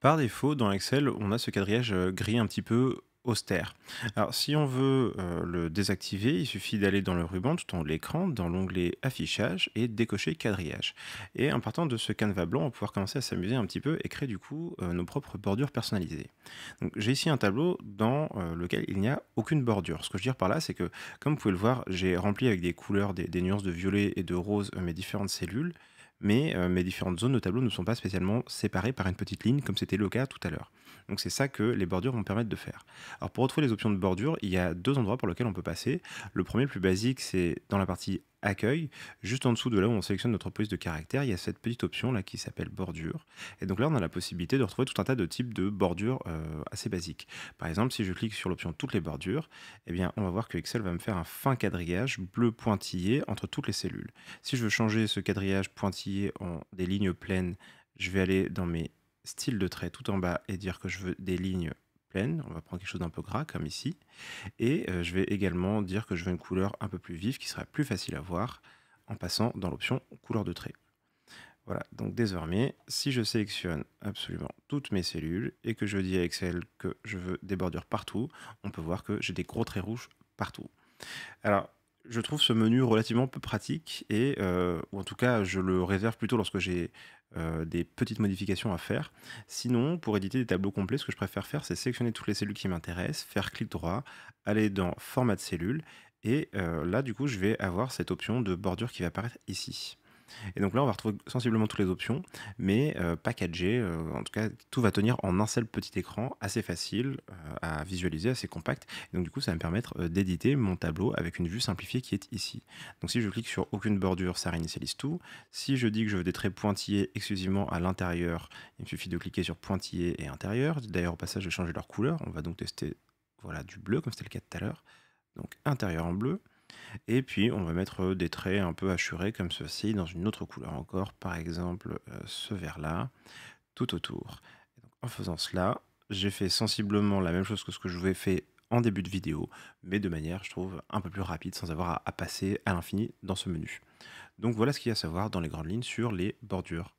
Par défaut, dans Excel, on a ce quadrillage euh, gris un petit peu austère. Alors si on veut euh, le désactiver, il suffit d'aller dans le ruban tout en l'écran, dans l'onglet affichage et décocher quadrillage. Et en partant de ce canevas blanc, on va pouvoir commencer à s'amuser un petit peu et créer du coup euh, nos propres bordures personnalisées. j'ai ici un tableau dans lequel il n'y a aucune bordure. Ce que je veux dire par là, c'est que comme vous pouvez le voir, j'ai rempli avec des couleurs, des nuances de violet et de rose mes différentes cellules mais euh, mes différentes zones de tableau ne sont pas spécialement séparées par une petite ligne comme c'était le cas tout à l'heure. Donc c'est ça que les bordures vont permettre de faire. Alors pour retrouver les options de bordure, il y a deux endroits pour lesquels on peut passer. Le premier, le plus basique, c'est dans la partie accueil, juste en dessous de là où on sélectionne notre police de caractère, il y a cette petite option là qui s'appelle bordure. Et donc là, on a la possibilité de retrouver tout un tas de types de bordures euh, assez basiques. Par exemple, si je clique sur l'option toutes les bordures, eh bien, on va voir que Excel va me faire un fin quadrillage bleu pointillé entre toutes les cellules. Si je veux changer ce quadrillage pointillé en des lignes pleines, je vais aller dans mes styles de trait tout en bas et dire que je veux des lignes on va prendre quelque chose d'un peu gras, comme ici. Et euh, je vais également dire que je veux une couleur un peu plus vive, qui sera plus facile à voir, en passant dans l'option couleur de trait. Voilà, donc désormais, si je sélectionne absolument toutes mes cellules et que je dis à Excel que je veux des bordures partout, on peut voir que j'ai des gros traits rouges partout. Alors, je trouve ce menu relativement peu pratique et, euh, ou en tout cas, je le réserve plutôt lorsque j'ai euh, des petites modifications à faire. Sinon, pour éditer des tableaux complets, ce que je préfère faire, c'est sélectionner toutes les cellules qui m'intéressent, faire clic droit, aller dans Format de cellule et euh, là, du coup, je vais avoir cette option de bordure qui va apparaître ici. Et donc là, on va retrouver sensiblement toutes les options, mais euh, pas packagé, euh, en tout cas, tout va tenir en un seul petit écran, assez facile euh, à visualiser, assez compact. donc du coup, ça va me permettre d'éditer mon tableau avec une vue simplifiée qui est ici. Donc si je clique sur aucune bordure, ça réinitialise tout. Si je dis que je veux des traits pointillés exclusivement à l'intérieur, il me suffit de cliquer sur pointillés et intérieur. D'ailleurs, au passage, je vais changer leur couleur. On va donc tester voilà, du bleu, comme c'était le cas tout à l'heure. Donc intérieur en bleu. Et puis on va mettre euh, des traits un peu assurés comme ceci dans une autre couleur encore, par exemple euh, ce vert-là, tout autour. en faisant cela, j'ai fait sensiblement la même chose que ce que je vous ai fait en début de vidéo, mais de manière, je trouve, un peu plus rapide sans avoir à passer à l'infini dans ce menu. Donc voilà ce qu'il y a à savoir dans les grandes lignes sur les bordures